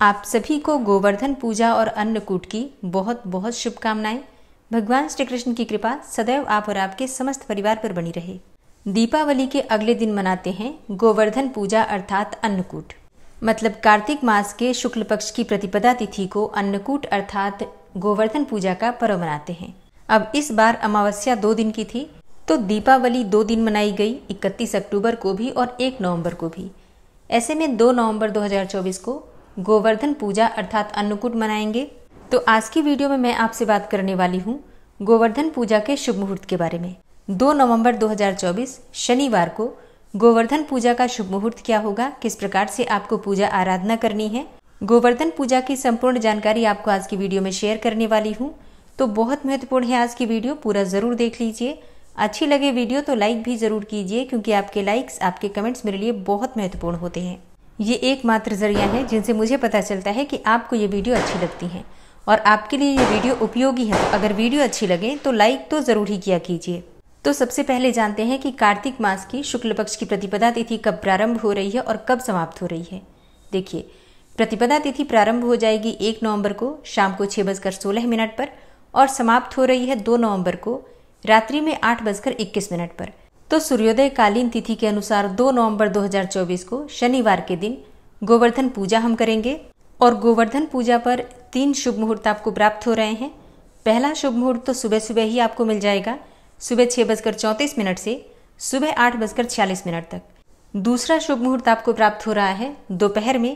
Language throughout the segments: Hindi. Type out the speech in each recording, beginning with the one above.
आप सभी को गोवर्धन पूजा और अन्नकूट की बहुत बहुत शुभकामनाएं भगवान श्री कृष्ण की कृपा सदैव आप और आपके समस्त परिवार पर बनी रहे दीपावली के अगले दिन मनाते हैं गोवर्धन पूजा अर्थात अन्नकूट मतलब कार्तिक मास के शुक्ल पक्ष की प्रतिपदा तिथि को अन्नकूट अर्थात गोवर्धन पूजा का पर्व मनाते हैं अब इस बार अमावस्या दो दिन की थी तो दीपावली दो दिन मनाई गई 31 अक्टूबर को भी और 1 नवंबर को भी ऐसे में 2 नवंबर 2024 को गोवर्धन पूजा अर्थात अन्नकूट मनाएंगे तो आज की वीडियो में मैं आपसे बात करने वाली हूँ गोवर्धन पूजा के शुभ मुहूर्त के बारे में 2 नवंबर 2024 शनिवार को गोवर्धन पूजा का शुभ मुहूर्त क्या होगा किस प्रकार से आपको पूजा आराधना करनी है गोवर्धन पूजा की संपूर्ण जानकारी आपको आज की वीडियो में शेयर करने वाली हूँ तो बहुत महत्वपूर्ण है आज की वीडियो पूरा ज़रूर देख लीजिए अच्छी लगे वीडियो तो लाइक भी ज़रूर कीजिए क्योंकि आपके लाइक्स आपके कमेंट्स मेरे लिए बहुत महत्वपूर्ण होते हैं ये एकमात्र ज़रिया है जिनसे मुझे पता चलता है कि आपको ये वीडियो अच्छी लगती है और आपके लिए ये वीडियो उपयोगी है तो अगर वीडियो अच्छी लगे तो लाइक तो ज़रूर ही किया कीजिए तो सबसे पहले जानते हैं कि कार्तिक मास की शुक्ल पक्ष की प्रतिपदा तिथि कब प्रारंभ हो रही है और कब समाप्त हो रही है देखिए प्रतिपदा तिथि प्रारंभ हो जाएगी एक नवंबर को शाम को छः बजकर सोलह मिनट पर और समाप्त हो रही है दो नवंबर को रात्रि में आठ बजकर इक्कीस मिनट पर तो सूर्योदय कालीन तिथि के अनुसार 2 नवंबर 2024 को शनिवार के दिन गोवर्धन पूजा हम करेंगे और गोवर्धन पूजा पर तीन शुभ मुहूर्त आपको प्राप्त हो रहे हैं पहला शुभ मुहूर्त तो सुबह सुबह ही आपको मिल जाएगा सुबह छह बजकर चौंतीस मिनट से सुबह आठ बजकर छियालीस मिनट तक दूसरा शुभ मुहूर्त आपको प्राप्त हो रहा है दोपहर में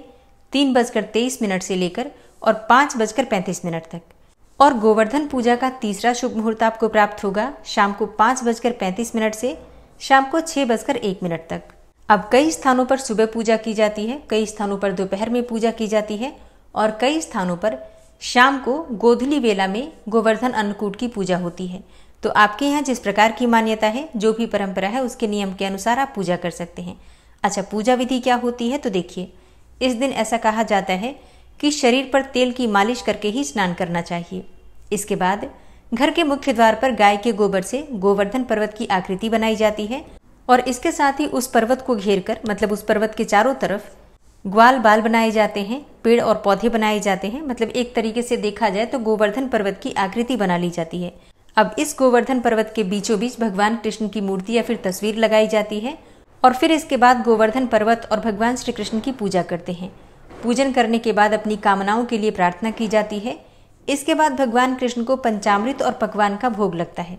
तीन बजकर तेईस मिनट से लेकर और पांच बजकर पैंतीस मिनट तक और गोवर्धन पूजा का तीसरा शुभ मुहूर्त आपको प्राप्त होगा शाम को पांच बजकर पैंतीस मिनट से शाम को छह बजकर एक मिनट तक अब कई स्थानों पर सुबह पूजा की जाती है कई स्थानों पर दोपहर में पूजा की जाती है और कई स्थानों पर शाम को गोधली वेला में गोवर्धन अन्नकूट की पूजा होती है तो आपके यहाँ जिस प्रकार की मान्यता है जो भी परंपरा है उसके नियम के अनुसार आप पूजा कर सकते हैं अच्छा पूजा विधि क्या होती है तो देखिए इस दिन ऐसा कहा जाता है कि शरीर पर तेल की मालिश करके ही स्नान करना चाहिए इसके बाद घर के मुख्य द्वार पर गाय के गोबर से गोवर्धन पर्वत की आकृति बनाई जाती है और इसके साथ ही उस पर्वत को घेर कर मतलब उस पर्वत के चारों तरफ ग्वाल बाल बनाए जाते हैं पेड़ और पौधे बनाए जाते हैं मतलब एक तरीके से देखा जाए तो गोवर्धन पर्वत की आकृति बना ली जाती है अब इस गोवर्धन पर्वत के बीचों बीच भगवान कृष्ण की मूर्ति या फिर तस्वीर लगाई जाती है और फिर इसके बाद गोवर्धन पर्वत और भगवान श्री कृष्ण की पूजा करते हैं पूजन करने के बाद अपनी कामनाओं के लिए प्रार्थना की जाती है इसके बाद भगवान कृष्ण को पंचामृत और पकवान का भोग लगता है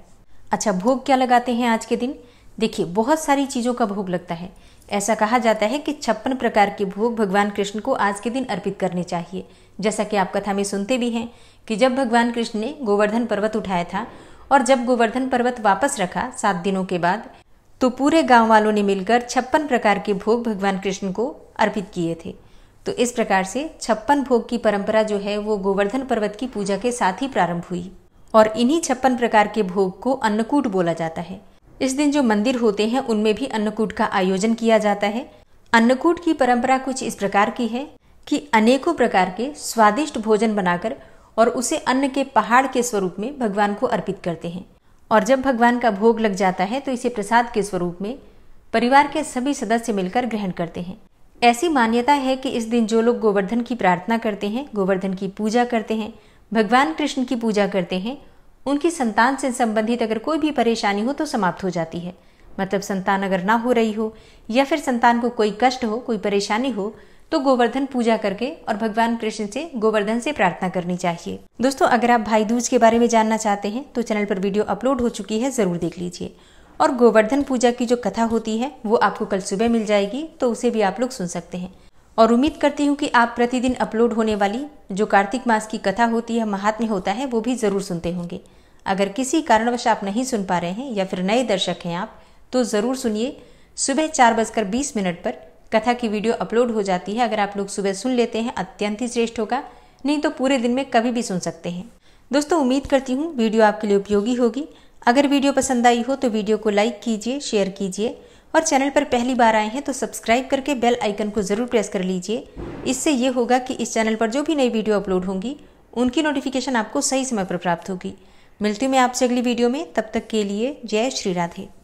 अच्छा भोग क्या लगाते हैं आज के दिन देखिए बहुत सारी चीज़ों का भोग लगता है ऐसा कहा जाता है कि छप्पन प्रकार के भोग भगवान कृष्ण को आज के दिन अर्पित करने चाहिए जैसा कि आप कथा में सुनते भी हैं कि जब भगवान कृष्ण ने गोवर्धन पर्वत उठाया था और जब गोवर्धन पर्वत वापस रखा सात दिनों के बाद तो पूरे गांव वालों ने मिलकर छप्पन प्रकार के भोग भगवान कृष्ण को अर्पित किए थे तो इस प्रकार से छप्पन भोग की परंपरा जो है वो गोवर्धन पर्वत की पूजा के साथ ही प्रारंभ हुई और इन्हीं छप्पन प्रकार के भोग को अन्नकूट बोला जाता है इस दिन जो मंदिर होते हैं उनमें भी अन्नकूट का आयोजन किया जाता है अन्नकूट की परंपरा कुछ इस प्रकार की है कि अनेकों प्रकार के स्वादिष्ट भोजन बनाकर और उसे अन्न के पहाड़ के स्वरूप में भगवान को अर्पित करते हैं और जब भगवान का भोग लग जाता है तो इसे प्रसाद के स्वरूप में परिवार के सभी सदस्य मिलकर ग्रहण करते हैं ऐसी मान्यता है कि इस दिन जो लोग गोवर्धन की प्रार्थना करते हैं गोवर्धन की पूजा करते हैं भगवान कृष्ण की पूजा करते हैं उनकी संतान से संबंधित अगर कोई भी परेशानी हो तो समाप्त हो जाती है मतलब संतान अगर ना हो रही हो या फिर संतान को कोई कष्ट हो कोई परेशानी हो तो गोवर्धन पूजा करके और भगवान कृष्ण से गोवर्धन से प्रार्थना करनी चाहिए दोस्तों अगर आप भाई दूज के बारे में जानना चाहते हैं तो चैनल पर वीडियो अपलोड हो चुकी है जरूर देख लीजिए और गोवर्धन पूजा की जो कथा होती है वो आपको कल सुबह मिल जाएगी तो उसे भी आप लोग सुन सकते हैं और उम्मीद करती हूँ कि आप प्रतिदिन अपलोड होने वाली जो कार्तिक मास की कथा होती है महात्म्य होता है वो भी ज़रूर सुनते होंगे अगर किसी कारणवश आप नहीं सुन पा रहे हैं या फिर नए दर्शक हैं आप तो ज़रूर सुनिए सुबह चार बजकर बीस मिनट पर कथा की वीडियो अपलोड हो जाती है अगर आप लोग सुबह सुन लेते हैं अत्यंत ही श्रेष्ठ होगा नहीं तो पूरे दिन में कभी भी सुन सकते हैं दोस्तों उम्मीद करती हूँ वीडियो आपके लिए उपयोगी होगी अगर वीडियो पसंद आई हो तो वीडियो को लाइक कीजिए शेयर कीजिए और चैनल पर पहली बार आए हैं तो सब्सक्राइब करके बेल आइकन को ज़रूर प्रेस कर लीजिए इससे ये होगा कि इस चैनल पर जो भी नई वीडियो अपलोड होंगी उनकी नोटिफिकेशन आपको सही समय पर प्राप्त होगी मिलती हूँ मैं आपसे अगली वीडियो में तब तक के लिए जय श्री राधे